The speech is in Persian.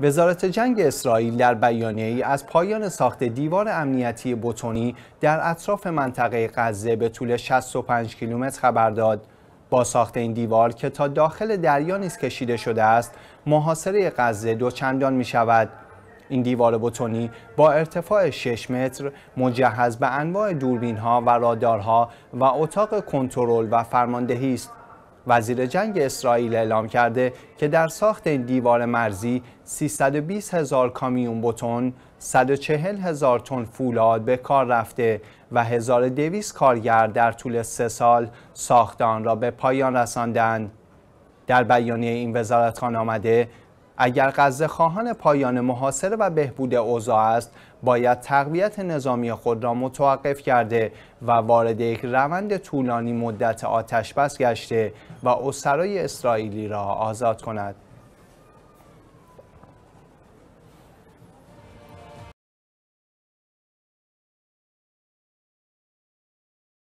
وزارت جنگ اسرائیل در ای از پایان ساخت دیوار امنیتی بتونی در اطراف منطقه غزه به طول 65 کیلومتر خبر داد. با ساخت این دیوار که تا داخل دریا نیز کشیده شده است، محاصره غزه دوچندان می شود. این دیوار بتونی با ارتفاع 6 متر مجهز به انواع دوربین ها و رادارها و اتاق کنترل و فرماندهی است. وزیر جنگ اسرائیل اعلام کرده که در ساخت این دیوار مرزی 320 هزار کامیون بوتون 140 هزار تن فولاد به کار رفته و 1200 کارگر در طول سه سال ساخت آن را به پایان رساندن. در بیانیه این وزارتخانه آمده اگر غزه خواهان پایان محاصره و بهبود اوضاع است باید تقویت نظامی خود را متوقف کرده و وارد یک روند طولانی مدت آتش بس گشته و اسرای اسرائیلی را آزاد کند